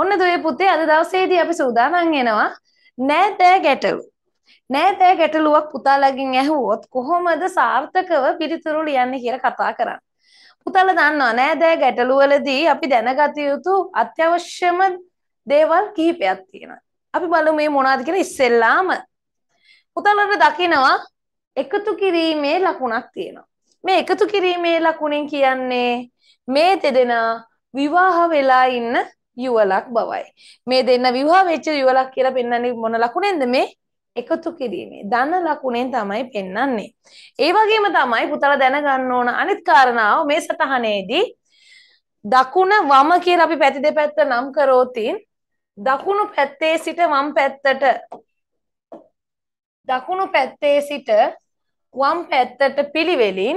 ඔන්න දුවේ පුතේ අද දවසේදී අපි සූදානම් වෙනවා නෑතෑ ගැටලු. නෑතෑ ගැටලුවක් පුතාලගෙන් ඇහුවොත් කොහොමද සාර්ථකව පිළිතුරු ලියන්නේ කියලා කතා කරන්න. පුතාලා දන්නවා නෑදෑ ගැටලුවලදී අපි දැනගත යුතු අත්‍යවශ්‍යම දේවල් කිහිපයක් තියෙනවා. අපි බලමු මේ මොනවද කියලා ඉස්සෙල්ලාම. පුතාලට දකිනවා එකතු කිරීමේ ලකුණක් තියෙනවා. මේ එකතු කිරීමේ ලකුණෙන් කියන්නේ මේ දෙදෙනා විවාහ වෙලා ඉන්න යුවලක් බවයි. මේ දෙන්න විවාහ වෙච්ච යුවලක් කියලා පෙන්වන්නේ මොන ලකුණෙන්ද මේ? එකතු කිරීමේ. ධන ලකුණෙන් තමයි පෙන්වන්නේ. ඒ වගේම තමයි පුතලා දැනගන්න ඕන අනිත් කාරණාව මේ සතහනේදී දකුණ වම කියලා අපි පැති දෙපැත්ත නම් කරෝතින් දකුණු පැත්තේ සිට වම් පැත්තට දකුණු පැත්තේ සිට වම් පැත්තට පිළිවෙලින්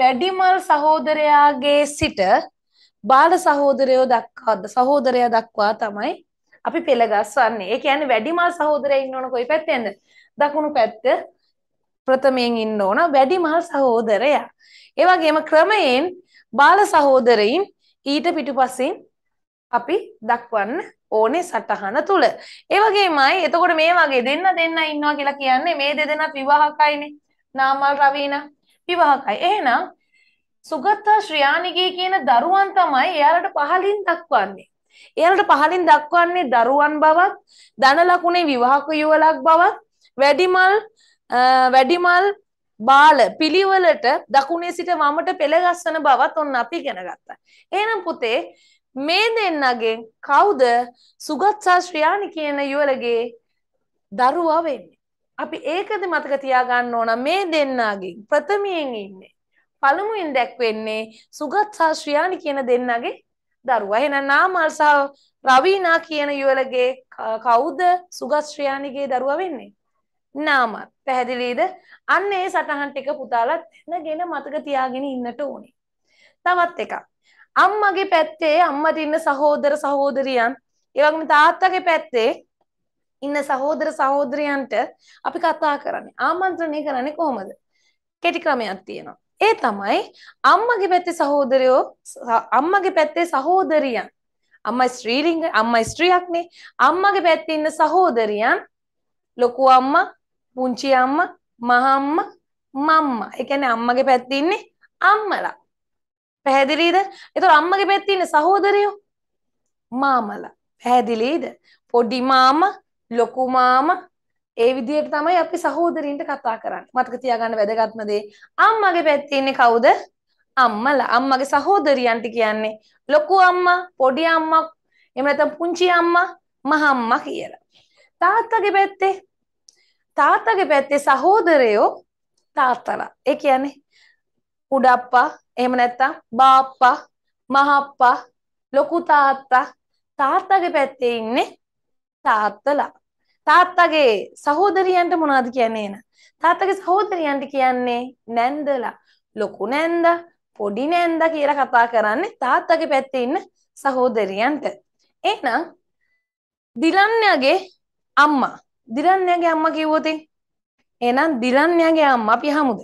වැඩිමල් සහෝදරයාගේ සිට බාල සහෝදරයෝ දක්වා සහෝදරයා දක්වා තමයි අපි පෙළගස්වන්නේ. ඒ කියන්නේ වැඩිමා සහෝදරයා ඉන්න ඕන කොයි පැත්තෙන්ද? දකුණු පැත්ත ප්‍රථමයෙන් ඉන්න ඕන වැඩිමා සහෝදරයා. ඒ වගේම ක්‍රමයෙන් බාල සහෝදරයින් ඊට පිටුපසින් අපි දක්වන්න ඕනේ සටහන තුල. ඒ වගේමයි එතකොට මේ වගේ දෙන්න දෙන්න ඉන්නවා කියලා කියන්නේ මේ දෙදෙනා විවාහකයිනේ. නාමල් රවීනා විවාහකයි. එහෙනම් සුගතා ශ්‍රයානිගේ කියන දරුවන් තමයි එයාලට පහලින් දක්වන්නේ. එයාලට පහලින් දක්වන්නේ දරුවන් බවත්, ධන ලකුණේ විවාහක යුවලක් බවත්, වැඩිමල් වැඩිමල් බාල පිළිවෙලට දකුණේ සිට වමට පෙළගස්සන බවත් ඔන්න අපි ඉගෙන ගත්තා. එහෙනම් පුතේ මේ දෙන්නගෙන් කවුද සුගතා ශ්‍රයානි කියන යුවලගේ දරුවා වෙන්නේ? අපි ඒකද මතක තියාගන්න ඕන මේ දෙන්නගෙන් ප්‍රථමයෙන් ඉන්නේ පළමුවෙන් දැක්වෙන්නේ සුගත් සහ ශ්‍රියානි කියන දෙන්නගේ දරුවා. එහෙනම් නාමල් සහ රවීනා කියන යුවලගේ කවුද සුගත් ශ්‍රියානිගේ දරුවා වෙන්නේ? නාමල්. පැහැදිලිද? අන්න ඒ සටහන් ටික පුතාලත් නැගෙන මතක තියාගෙන ඉන්නට ඕනේ. තවත් එකක්. අම්මගේ පැත්තේ අම්මට ඉන්න සහෝදර සහෝදරියන්, ඒ වගේම තාත්තගේ පැත්තේ ඉන්න සහෝදර සහෝදරයන්ට අපි කතා කරන්නේ ආමන්ත්‍රණය කරන්නේ කොහොමද? කෙටි ක්‍රමයක් තියෙනවා. ඒ තමයි අම්මගේ පැත්තේ සහෝදරයෝ අම්මගේ පැත්තේ සහෝදරියන්. අම්මයි ස්ත්‍රීලිංග අම්මයි ස්ත්‍රියක්නේ. අම්මගේ පැත්තේ ඉන්න සහෝදරියන් ලොකු අම්මා, පුංචි අම්මා, මහා අම්මා, මම්මා. ඒ කියන්නේ අම්මගේ පැත්තේ ඉන්නේ අම්මලා. පැහැදිලිද? ඒතකොට අම්මගේ පැත්තේ ඉන්න සහෝදරයෝ මාමලා. පැහැදිලිද? පොඩි මාමා, ලොකු මාමා, ඒ විදිහට තමයි අපි සහෝදරින්ට කතා කරන්නේ. මතක තියාගන්න වැදගත්ම දේ අම්මගේ පැත්තේ ඉන්නේ කවුද? අම්මලා. අම්මගේ සහෝදරියන්ට කියන්නේ ලොකු අම්මා, පොඩි අම්මා, එහෙම නැත්නම් පුංචි අම්මා, මහම්මා කියලා. තාත්තගේ පැත්තේ තාත්තගේ පැත්තේ සහෝදරයෝ තාත්තලා. ඒ කියන්නේ උඩප්පා, එහෙම නැත්නම් බාප්පා, මහප්පා, ලොකු තාත්තා තාත්තගේ පැත්තේ ඉන්නේ තාත්තලා. තාත්තගේ සහෝදරියන්ට මොනාද කියන්නේ එන තාත්තගේ සහෝදරියන්ට කියන්නේ නැන්දලා ලොකු නැන්ද පොඩි නැන්ද කියලා කතා කරන්නේ තාත්තගේ පැත්තේ ඉන්න සහෝදරියන්ට එහෙනම් දිලන්යාගේ අම්මා දිලන්යාගේ අම්මා කිව්වොත් එහෙනම් දිලන්යාගේ අම්මා අපි හමුද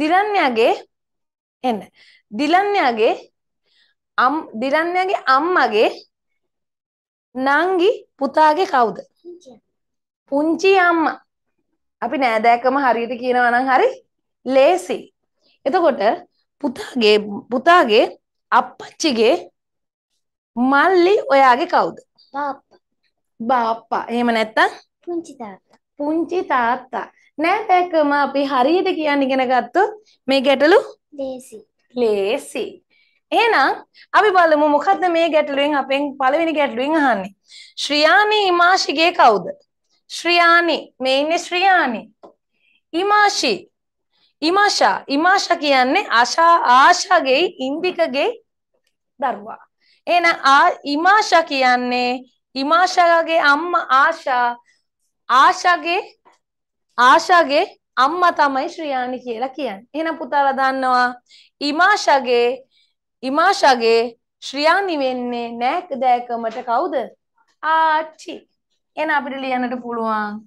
දිලන්යාගේ එන්න දිලන්යාගේ අම් දිලන්යාගේ අම්මගේ නංගි පුතාගේ කවුද පුංචි අම්ම අපි නෑදෑකම හරියට කියනවනම් හරි ලේසි එතකොට පුතාගේ පුතාගේ අපපච්චිගේ මල්ලි ඔයාගේ කවුද බාප්පා එහෙම නැත්තම් පුංචි තාත්තා පුංචි තාත්තා නෑදෑකම අපි හරියට කියන්න ඉගෙන ගත්තොත් මේ ගැටලු ලේසි ලේසි එහෙනම් අපි බලමු මොකද්ද මේ ගැටලුවෙන් අපෙන් පළවෙනි ගැටලුවෙන් අහන්නේ ශ්‍රියානි ඉමාෂිගේ කවුද ශ්‍රියානි මේ ඉන්නේ ශ්‍රියානි ඉමාෂි ඉමාෂා ඉමාෂා කියන්නේ ආශා ආශාගේ ඉන්දිකගේ දරුවා එහෙනම් ආ ඉමාෂා කියන්නේ ඉමාෂාගේ අම්මා ආශා ආශාගේ ආශාගේ අම්මා තමයි ශ්‍රියානි කියලා කියන්නේ. එහෙනම් පුතාලා දන්නවා ඉමාෂාගේ ඉමාෂාගේ ශ්‍රියානි වෙන්නේ නෑක දෑකමට කවුද? ආච්චි. එන අපිට ලියන්නට පුළුවන්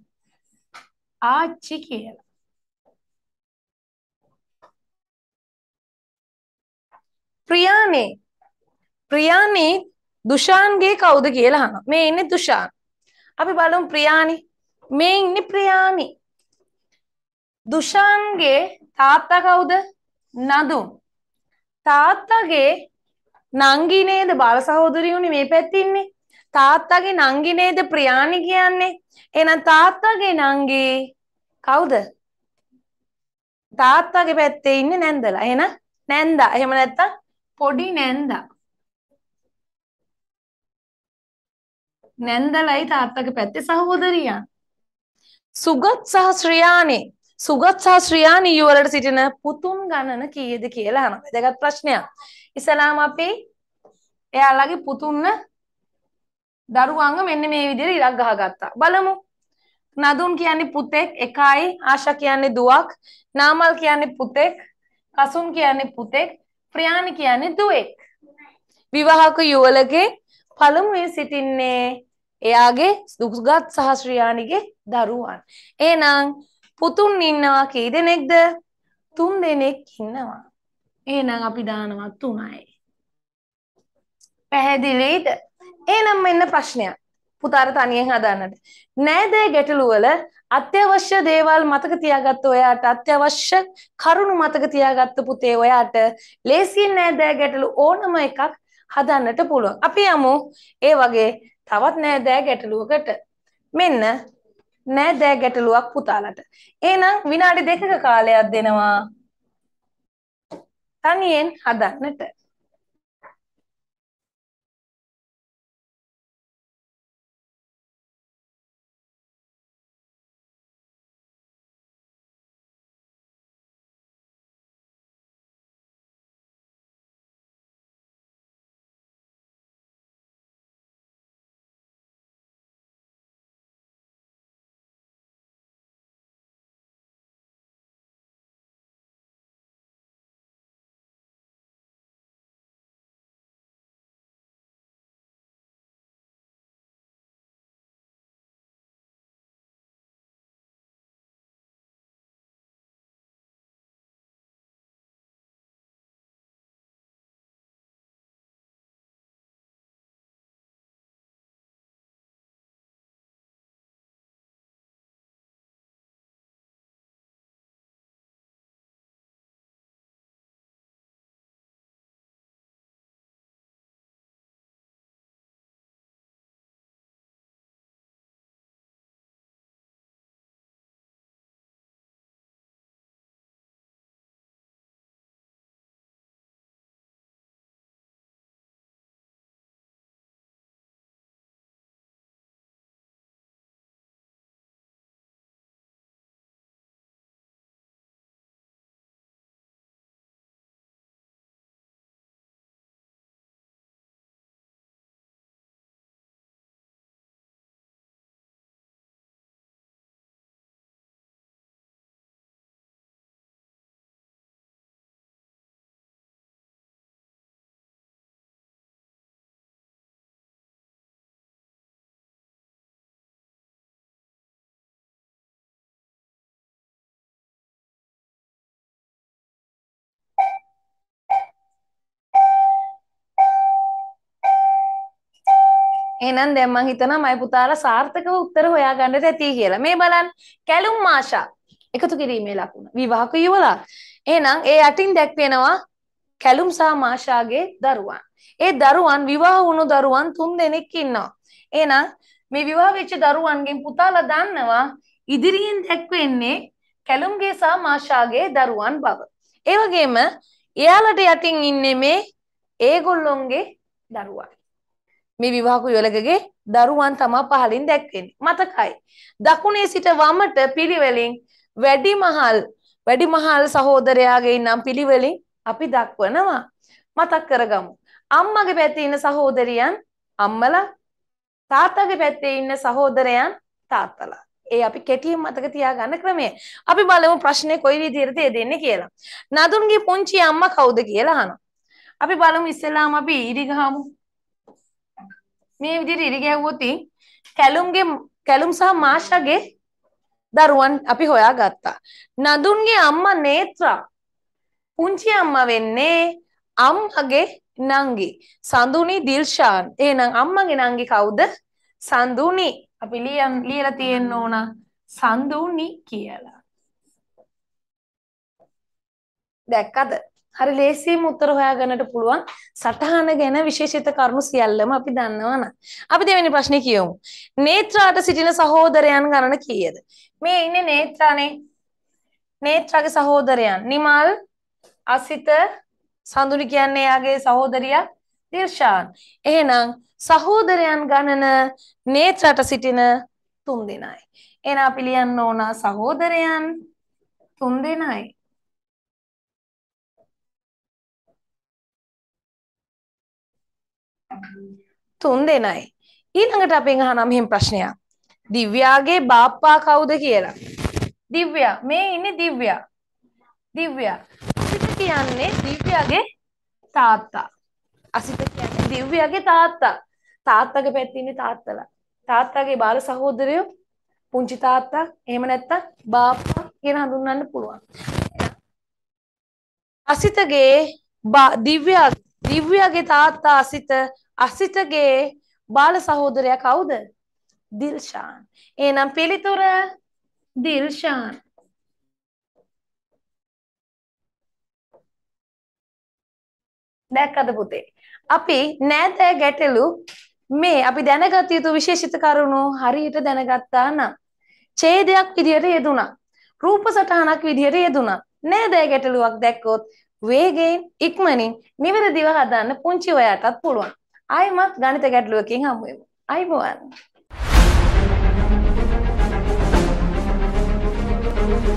ආච්චි කියලා. ප්‍රියානේ ප්‍රියානේ දුෂාන්ගේ කවුද කියලා අහනවා. මේ ඉන්නේ දුෂාන්. අපි බලමු ප්‍රියානි. මේ ඉන්නේ ප්‍රියානි. දුෂාන්ගේ තාත්තා කවුද? නඳුන්. තාත්තගේ නංගි නේද බාල සහෝදරියුනේ මේ පැත්තේ ඉන්නේ. තාත්තගේ නංගි නේද ප්‍රියානි කියන්නේ. එහෙනම් තාත්තගේ නංගි කවුද? තාත්තගේ පැත්තේ ඉන්නේ නැන්දලා. එහෙනම් නැන්දා. එහෙම නැත්තම් පොඩි නැන්දා. නැන්දලයි තාත්තගේ පැත්තේ සහෝදරියන්. සුගත් සහ ශ්‍රියානි සුගත් සහ ශ්‍රියානි යුවලට සිටින පුතුන් ගණන කීයද කියලා අහන වැදගත් ප්‍රශ්නයක්. ඉස්සලාම අපි එයාලගේ පුතුන්න දරුවංග මෙන්න මේ විදිහට ඉලක්ක ගහගත්තා. බලමු. නදුන් කියන්නේ පුතෙක්, එකයි, ආශා කියන්නේ දුවක්, නාමල් කියන්නේ පුතෙක්, කසුන් කියන්නේ පුතෙක්, ප්‍රියානි කියන්නේ දුවෙක්. විවාහක යුවලගේ පළමුවේ සිටින්නේ එයාගේ දුක්ගත් සහ ශ්‍රියානිගේ දරුවන්. එහෙනම් පුතුන් ඉන්නවා කී දෙනෙක්ද? තුන් දෙනෙක් ඉන්නවා. එහෙනම් අපි දානවා 3යි. පැහැදිලිද? ඒනම් මෙන්න ප්‍රශ්නයක් පුතාර තනියෙන් හදන්නට. නෑදෑ ගැටලුවල අත්‍යවශ්‍ය දේවල් මතක තියාගත්ත ඔයාට අත්‍යවශ්‍ය කරුණු මතක තියාගත්ත පුතේ ඔයාට ලේසියෙන් නෑදෑ ගැටලු ඕනම එකක් හදන්නට පුළුවන්. අපි යමු ඒ වගේ තවත් නෑදෑ ගැටලුවකට. මෙන්න නෑදෑ ගැටලුවක් පුතාලට. එහෙනම් විනාඩි දෙකක කාලයක් දෙනවා. තනියෙන් හදන්නට. එහෙනම් දැන් මං හිතනවා මයි පුතාලා සාර්ථකව උත්තර හොයාගන්න තැති කියලා. මේ බලන්න කැලුම් මාෂා එකතු කිරීමේ ලකුණ. විවාහක යුවලා. එහෙනම් ඒ යටින් දැක්වෙනවා කැලුම් සහ මාෂාගේ දරුවන්. ඒ දරුවන් විවාහ වුණු දරුවන් තුන් දෙනෙක් ඉන්නවා. එහෙනම් මේ විවාහ වෙච්ච දරුවන්ගෙන් පුතාලා දන්නවා ඉදිරියෙන් දැක්වෙන්නේ කැලුම්ගේ සහ මාෂාගේ දරුවන් බව. ඒ වගේම එයාලට යටින් ඉන්නේ මේ ඒගොල්ලොන්ගේ දරුවන්. මේ විවාහක යොලකගේ දරුවන් තමා පහලින් දැක්වෙන්නේ. මතකයි. දකුණේ සිට වමට පිළිවෙලින් වැඩිමහල් වැඩිමහල් සහෝදරයාගේ නම් පිළිවෙලින් අපි දක්වනවා. මතක් කරගමු. අම්මගේ පැත්තේ ඉන්න සහෝදරියන් අම්මලා තාත්තගේ පැත්තේ ඉන්න සහෝදරයන් තාත්තලා. ඒ අපි කෙටියෙන් මතක තියාගන්න ක්‍රමය. අපි බලමු ප්‍රශ්නේ කොයි විදිහටද දෙන්නේ කියලා. නදුන්ගේ පුංචි අම්මා කවුද කියලා අහනවා. අපි බලමු ඉස්සෙල්ලාම අපි ඉරි ගහමු. මේ විදිහට ඉරි ගැහුවොත් කැලුම්ගේ කැලුම් සහ මාෂාගේ දරුවන් අපි හොයාගත්තා. නඳුන්ගේ අම්මා නේත්‍රා පුංචි අම්මා වෙන්නේ අම්මගේ නංගි සඳුනි දිල්ෂාන්. එහෙනම් අම්මගේ නංගි කවුද? සඳුනි. අපි ලියන් ලියලා තියෙන්න ඕන සඳුනි කියලා. දැක්කද? හරි ලේසියෙන් උත්තර හොයාගන්නට පුළුවන් සටහන ගැන විශේෂිත කරුණු සියල්ලම අපි දන්නවා නම්. අපි දෙවෙනි ප්‍රශ්නේ කියමු. නේත්‍රාට සිටින සහෝදරයන් ගණන කීයද? මේ ඉන්නේ නේත්‍රානේ. නේත්‍රාගේ සහෝදරයන් නිමල්, අසිත, සඳුනි කියන්නේ එයාගේ සහෝදරියා දිර්ෂාන්. එහෙනම් සහෝදරයන් ගණන නේත්‍රාට සිටින 3 දෙනයි. එහෙනම් අපි ලියන්න ඕන සහෝදරයන් 3 දෙනයි. තුන් දෙනයි. ඊළඟට අපෙන් අහනවා මෙහෙම ප්‍රශ්නයක්. දිව්‍යාගේ බාප්පා කවුද කියලා. දිව්‍යා මේ ඉන්නේ දිව්‍යා. දිව්‍යා. අසිත කියන්නේ දිව්‍යාගේ තාත්තා. අසිත කියන්නේ දිව්‍යාගේ තාත්තා. තාත්තගේ පැත්තේ ඉන්නේ තාත්තලා. තාත්තාගේ බාල සහෝදරයෝ පුංචි තාත්තා එහෙම නැත්තම් බාප්පා කියලා හඳුන්වන්න පුළුවන්. අසිතගේ දිව්‍යාගේ දිව්‍යගේ තාත්තා අසිත අසිතගේ බාල සහෝදරයා කවුද? දිල්ෂාන්. එහෙනම් පිළිතුර දිල්ෂාන්. දැක්කද පුතේ? අපි නෑත ගැටලු මේ අපි දැනගත යුතු විශේෂිත කරුණු හරියට දැනගත්තා නම් ඡේදයක් විදියට යෙදුණා. රූප සටහනක් විදියට යෙදුණා. නෑදෑ ගැටලුවක් දැක්කොත් වේගයෙන් ඉක්මනින් නිවැරදිව හදන්න පුංචි ඔයාටත් පුළුවන්. ආයෙමත් ගණිත ගැටලුවකින් හමුවෙමු. අයිබෝවන්. Thank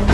you.